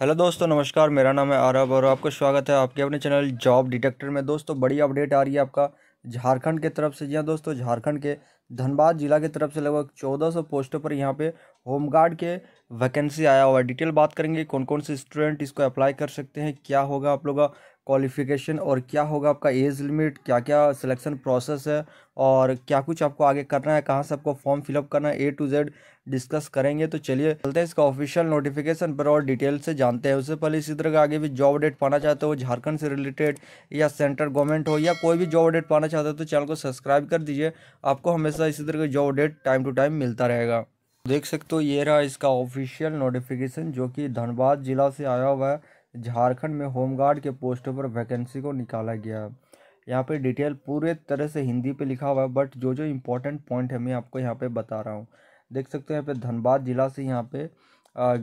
hello दोस्तों नमस्कार मेरा नाम है आरब और आपका स्वागत है आपके अपने चैनल जॉब डिटेक्टर में दोस्तों बड़ी अपडेट आ रही है आपका झारखंड के तरफ से जी हाँ दोस्तों झारखंड के धनबाद जिला की तरफ से लगभग चौदह सौ पोस्टों पर यहाँ पे होमगार्ड के वैकेंसी आया हुआ है डिटेल बात करेंगे कौन कौन से स्टूडेंट इसको अप्लाई कर सकते हैं क्या होगा आप लोग का क्वालिफ़िकेशन और क्या होगा आपका एज लिमिट क्या क्या सिलेक्शन प्रोसेस है और क्या कुछ आपको आगे करना है कहाँ से आपको फॉर्म फिलअप करना है ए टू जेड डिस्कस करेंगे तो चलिए चलते हैं इसका ऑफिशियल नोटिफिकेशन पर और डिटेल से जानते हैं उससे पहले इसी तरह का आगे भी जॉब डेट पाना चाहते हो झारखंड से रिलेटेड या सेंट्रल गवर्नमेंट हो या कोई भी जॉब अपडेट पाना चाहते हो तो चैनल को सब्सक्राइब कर दीजिए आपको हमेशा इसी तरह का job update time to time मिलता रहेगा देख सकते हो ये रहा इसका ऑफिशियल नोटिफिकेशन जो कि धनबाद जिला से आया हुआ है झारखंड में होमगार्ड के पोस्टों पर वैकेंसी को निकाला गया यहाँ पे डिटेल पूरे तरह से हिंदी पे लिखा हुआ है बट जो जो इम्पोर्टेंट पॉइंट है मैं आपको यहाँ पे बता रहा हूँ देख सकते हो यहाँ पे धनबाद जिला से यहाँ पे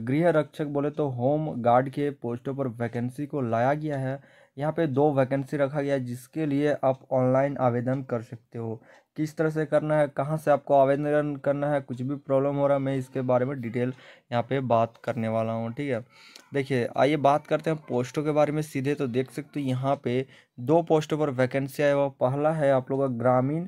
गृह रक्षक बोले तो होम गार्ड के पोस्टों पर वैकेंसी को लाया गया है यहाँ पे दो वैकेंसी रखा गया है जिसके लिए आप ऑनलाइन आवेदन कर सकते हो किस तरह से करना है कहाँ से आपको आवेदन करना है कुछ भी प्रॉब्लम हो रहा है मैं इसके बारे में डिटेल यहाँ पे बात करने वाला हूँ ठीक है देखिए आइए बात करते हैं पोस्टों के बारे में सीधे तो देख सकते हो यहाँ पे दो पोस्टों पर वैकेंसी आया हुआ पहला है आप लोग का ग्रामीण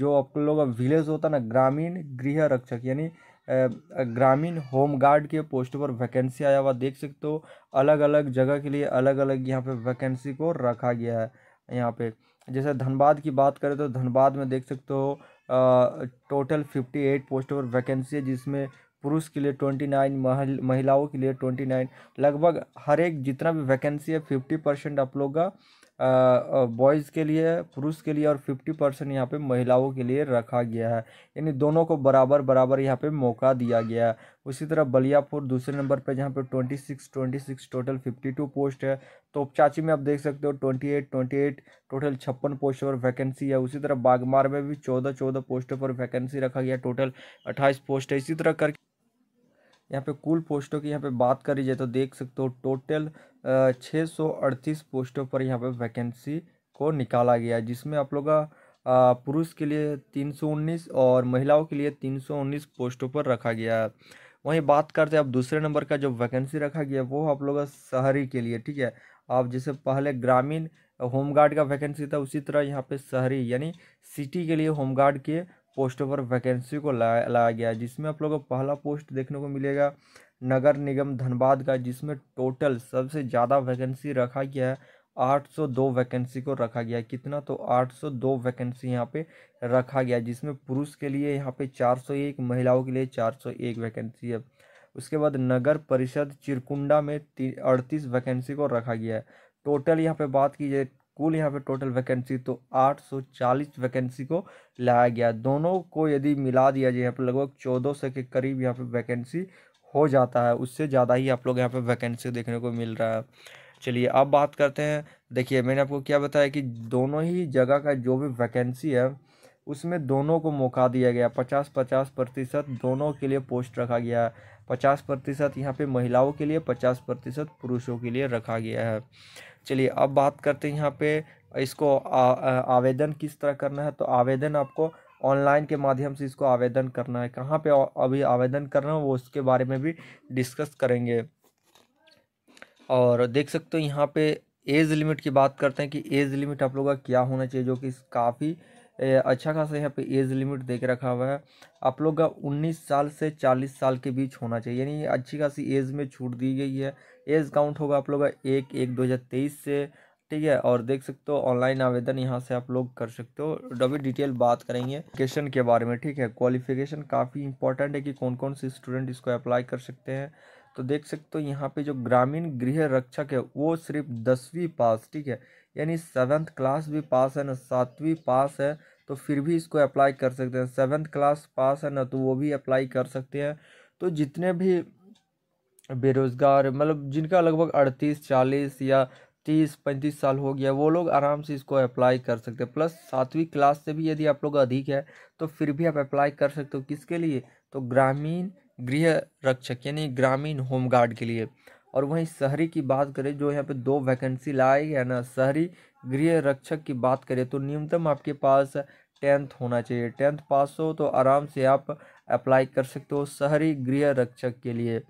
जो आप लोग का विलेज होता है ना ग्रामीण गृह रक्षक यानी ग्रामीण होम गार्ड के पोस्ट पर वैकेंसी आया हुआ देख सकते हो अलग अलग जगह के लिए अलग अलग यहाँ पे वैकेंसी को रखा गया है यहाँ पे जैसे धनबाद की बात करें तो धनबाद में देख सकते हो टोटल फिफ्टी एट पोस्ट पर वैकेंसी है जिसमें पुरुष के लिए ट्वेंटी नाइन महिलाओं के लिए ट्वेंटी नाइन लगभग हर एक जितना भी वैकेंसी है फिफ्टी परसेंट आप लोग का बॉयज़ के लिए पुरुष के लिए और फिफ्टी परसेंट यहाँ पर महिलाओं के लिए रखा गया है यानी दोनों को बराबर बराबर यहाँ पे मौका दिया गया है उसी तरह बलियापुर दूसरे नंबर पे जहाँ पे twenty six twenty six total fifty two post है तो उपचाची में आप देख सकते हो twenty eight twenty eight total छप्पन पोस्ट पर वैकेंसी है उसी तरह बागमार में भी चौदह चौदह पोस्टों पर वैकेंसी रखा गया टोटल अट्ठाईस पोस्ट है इसी तरह करके यहाँ पे कुल पोस्टों की यहाँ पे बात करी जाए तो देख सकते हो टोटल छः सौ अड़तीस पोस्टों पर यहाँ पे वैकेंसी को निकाला गया जिसमें आप लोग का पुरुष के लिए तीन सौ उन्नीस और महिलाओं के लिए तीन सौ उन्नीस पोस्टों पर रखा गया वहीं बात करते हैं अब दूसरे नंबर का जो वैकेंसी रखा गया वो आप लोग शहरी के लिए ठीक है आप जैसे पहले ग्रामीण होमगार्ड का वैकेंसी था उसी तरह यहाँ पे शहरी यानी सिटी के लिए होमगार्ड के पोस्टों पर वैकेंसी को लाया लाया गया है जिसमें आप लोगों को पहला पोस्ट देखने को मिलेगा नगर निगम धनबाद का जिसमें टोटल सबसे ज़्यादा वैकेंसी रखा गया है 802 वैकेंसी को रखा गया है कितना तो 802 वैकेंसी यहाँ पे रखा गया है जिसमें पुरुष के लिए यहाँ पे 401 महिलाओं के लिए 401 वैकेंसी है उसके बाद नगर परिषद चिरकुंडा में अड़तीस वैकेंसी को रखा गया है टोटल यहाँ पे बात की जाए कुल यहाँ पे टोटल वैकेंसी तो 840 वैकेंसी को लाया गया दोनों को यदि मिला दिया जाए यहाँ पर लगभग 1400 के करीब यहाँ पे वैकेंसी हो जाता है उससे ज़्यादा ही आप लोग यहाँ पे वैकेंसी देखने को मिल रहा है चलिए अब बात करते हैं देखिए मैंने आपको क्या बताया कि दोनों ही जगह का जो भी वैकेंसी है उसमें दोनों को मौका दिया गया पचास पचास प्रतिशत दोनों के लिए पोस्ट रखा गया है पचास प्रतिशत यहाँ पर महिलाओं के लिए पचास प्रतिशत पुरुषों के लिए रखा गया है चलिए अब बात करते हैं यहाँ पे इसको आ, आ, आवेदन किस तरह करना है तो आवेदन आपको ऑनलाइन के माध्यम से इसको आवेदन करना है कहाँ पे अभी आवेदन करना है वो उसके बारे में भी डिस्कस करेंगे और देख सकते हो यहाँ पे एज लिमिट की बात करते हैं कि एज लिमिट आप लोगों का क्या होना चाहिए जो कि काफ़ी अच्छा खासा यहाँ पे एज लिमिट देख रखा हुआ है आप लोग का उन्नीस साल से चालीस साल के बीच होना चाहिए यानी अच्छी खासी एज में छूट दी गई है एज काउंट होगा आप लोग का एक एक दो हज़ार तेईस से ठीक है और देख सकते हो ऑनलाइन आवेदन यहाँ से आप लोग कर सकते हो डबी डिटेल बात करेंगे क्वेश्चन के बारे में ठीक है क्वालिफिकेशन काफ़ी इंपॉर्टेंट है कि कौन कौन से स्टूडेंट इसको अप्लाई कर सकते हैं तो देख सकते हो यहाँ पे जो ग्रामीण गृह रक्षक है वो सिर्फ दसवीं पास ठीक है यानी सेवन्थ क्लास भी पास है ना सातवीं पास है तो फिर भी इसको अप्लाई कर सकते हैं सेवन्थ क्लास पास है ना तो वो भी अप्लाई कर सकते हैं तो जितने भी बेरोज़गार मतलब जिनका लगभग अड़तीस चालीस या तीस पैंतीस साल हो गया वो लोग आराम से इसको अप्लाई कर सकते हैं प्लस सातवीं क्लास से भी यदि आप लोग अधिक है तो फिर भी आप अप्लाई कर सकते हो किसके लिए तो ग्रामीण गृह रक्षक यानी ग्रामीण होम गार्ड के लिए और वहीं शहरी की बात करें जो यहाँ पे दो वैकेंसी लाए है ना शहरी गृह रक्षक की बात करें तो न्यूनतम आपके पास टेंथ होना चाहिए टेंथ पास हो तो आराम से आप अप्लाई कर सकते हो शहरी गृह रक्षक के लिए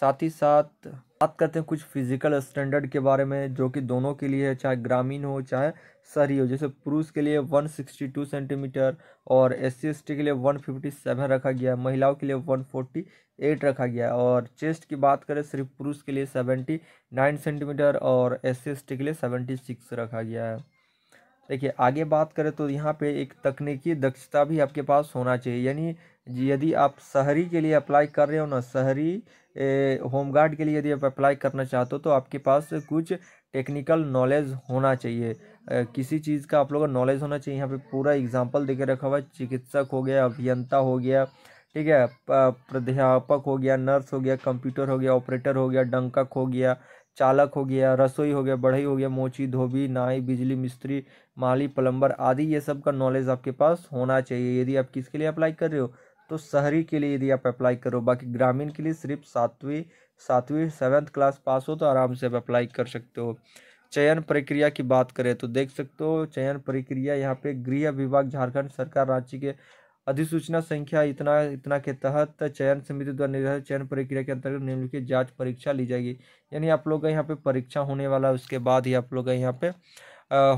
साथ ही साथ बात करते हैं कुछ फिजिकल स्टैंडर्ड के बारे में जो कि दोनों के लिए है चाहे ग्रामीण हो चाहे शहरी हो जैसे पुरुष के लिए 162 सेंटीमीटर और एस सी के लिए 157 रखा गया है महिलाओं के लिए 148 रखा गया है और चेस्ट की बात करें सिर्फ पुरुष के लिए 79 सेंटीमीटर और एस सी के लिए 76 रखा गया है देखिए आगे बात करें तो यहाँ पे एक तकनीकी दक्षता भी आपके पास होना चाहिए यानी जी यदि आप शहरी के लिए अप्लाई कर रहे हो ना शहरी होम गार्ड के लिए यदि आप अप्लाई करना चाहते हो तो आपके पास कुछ टेक्निकल नॉलेज होना चाहिए किसी चीज़ का आप लोगों का नॉलेज होना चाहिए यहाँ पे पूरा एग्जांपल के रखा हुआ है चिकित्सक हो गया अभियंता हो गया ठीक है प्राध्यापक हो गया नर्स हो गया कंप्यूटर हो गया ऑपरेटर हो गया डंकक हो गया चालक हो गया रसोई हो गया बढ़ई हो गया मोची धोबी नाई बिजली मिस्त्री माली प्लम्बर आदि ये सब का नॉलेज आपके पास होना चाहिए यदि आप किसके लिए अप्लाई कर रहे हो तो शहरी के लिए यदि आप अप्लाई करो बाकी ग्रामीण के लिए सिर्फ सातवीं सातवीं सेवन्थ क्लास पास हो तो आराम से आप अप्लाई कर सकते हो चयन प्रक्रिया की बात करें तो देख सकते हो चयन प्रक्रिया यहाँ पे गृह विभाग झारखंड सरकार रांची के अधिसूचना संख्या इतना इतना के तहत चयन समिति द्वारा निर्धारित चयन प्रक्रिया के अंतर्गत निम्नलिखित जांच परीक्षा ली जाएगी यानी आप लोग का यहाँ पे परीक्षा होने वाला है उसके बाद ही आप लोग का यहाँ पे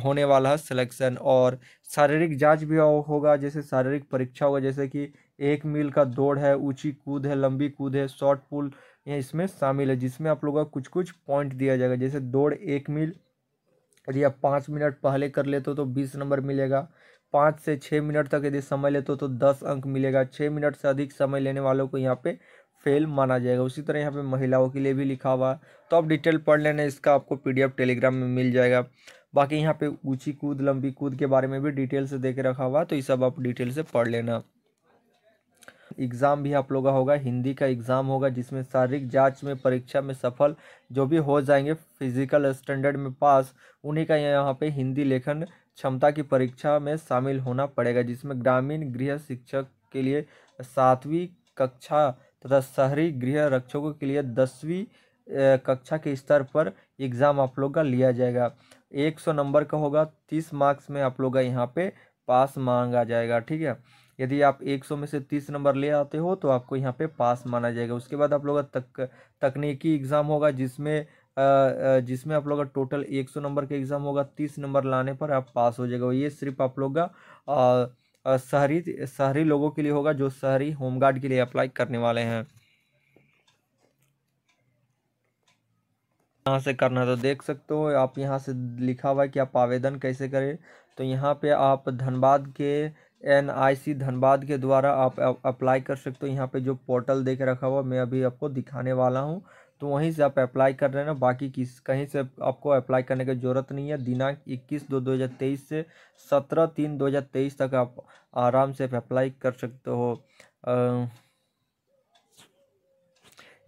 होने वाला है सिलेक्शन और शारीरिक जांच भी होगा जैसे शारीरिक परीक्षा होगा जैसे कि एक मील का दौड़ है ऊंची कूद है लंबी कूद है शॉर्ट पुल ये इसमें शामिल है जिसमें आप लोगों का कुछ कुछ पॉइंट दिया जाएगा जैसे दौड़ एक मील यदि आप पाँच मिनट पहले कर लेते हो तो बीस नंबर मिलेगा पाँच से छः मिनट तक यदि समय लेते हो तो दस अंक मिलेगा छः मिनट से अधिक समय लेने वालों को यहाँ पर फेल माना जाएगा उसी तरह यहाँ पे महिलाओं के लिए भी लिखा हुआ तो आप डिटेल पढ़ लेना इसका आपको पीडीएफ टेलीग्राम में मिल जाएगा बाकी यहाँ पे ऊंची कूद लंबी कूद के बारे में भी डिटेल से देख रखा हुआ तो ये सब आप डिटेल से पढ़ लेना एग्ज़ाम भी आप लोगों का होगा हिंदी का एग्ज़ाम होगा जिसमें शारीरिक जांच में परीक्षा में सफल जो भी हो जाएंगे फिजिकल स्टैंडर्ड में पास उन्हीं का यहाँ पे हिंदी लेखन क्षमता की परीक्षा में शामिल होना पड़ेगा जिसमें ग्रामीण गृह शिक्षक के लिए सातवीं कक्षा तथा शहरी गृह रक्षकों के लिए दसवीं कक्षा के स्तर पर एग्ज़ाम आप लोग का लिया जाएगा एक सौ नंबर का होगा तीस मार्क्स में आप लोग का यहाँ पे पास मांगा जाएगा ठीक है यदि आप 100 में से 30 नंबर ले आते हो तो आपको यहाँ पे पास माना जाएगा उसके बाद आप लोग का तक तकनीकी एग्ज़ाम होगा जिसमें जिसमें आप लोग का टोटल 100 नंबर का एग्ज़ाम होगा 30 नंबर लाने पर आप पास हो जाएगा ये सिर्फ आप लोग का शहरी शहरी लोगों के लिए होगा जो शहरी होमगार्ड के लिए अप्लाई करने वाले हैं यहाँ से करना तो देख सकते हो आप यहाँ से लिखा हुआ है कि आप आवेदन कैसे करें तो यहाँ पे आप धनबाद के एन आई सी धनबाद के द्वारा आप अप्लाई कर सकते हो यहाँ पे जो पोर्टल देख रखा हुआ मैं अभी आपको दिखाने वाला हूँ तो वहीं से आप अप्लाई कर रहे हैं ना बाकी किस कहीं से आपको अप्लाई करने की ज़रूरत नहीं है दिनांक इक्कीस दो दो हज़ार तेईस से सत्रह तीन दो हज़ार तेईस तक आप आराम से अप्लाई कर सकते हो आ,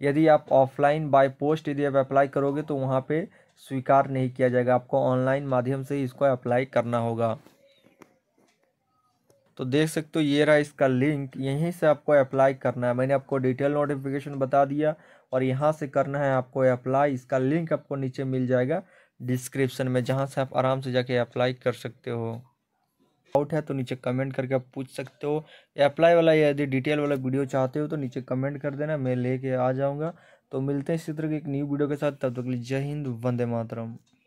यदि आप ऑफलाइन बाय पोस्ट यदि आप अप्लाई करोगे तो वहाँ पर स्वीकार नहीं किया जाएगा आपको ऑनलाइन माध्यम से इसको अप्लाई करना होगा तो देख सकते हो ये रहा इसका लिंक यहीं से आपको अप्लाई करना है मैंने आपको डिटेल नोटिफिकेशन बता दिया और यहाँ से करना है आपको अप्लाई इसका लिंक आपको नीचे मिल जाएगा डिस्क्रिप्शन में जहाँ से आप आराम से जाके अप्लाई कर सकते हो डाउट है तो नीचे कमेंट करके आप पूछ सकते हो अप्लाई वाला यदि डिटेल वाला वीडियो चाहते हो तो नीचे कमेंट कर देना मैं लेके आ जाऊँगा तो मिलते हैं इसी तरह की एक न्यू वीडियो के साथ तब तक तो जय हिंद वंदे मातरम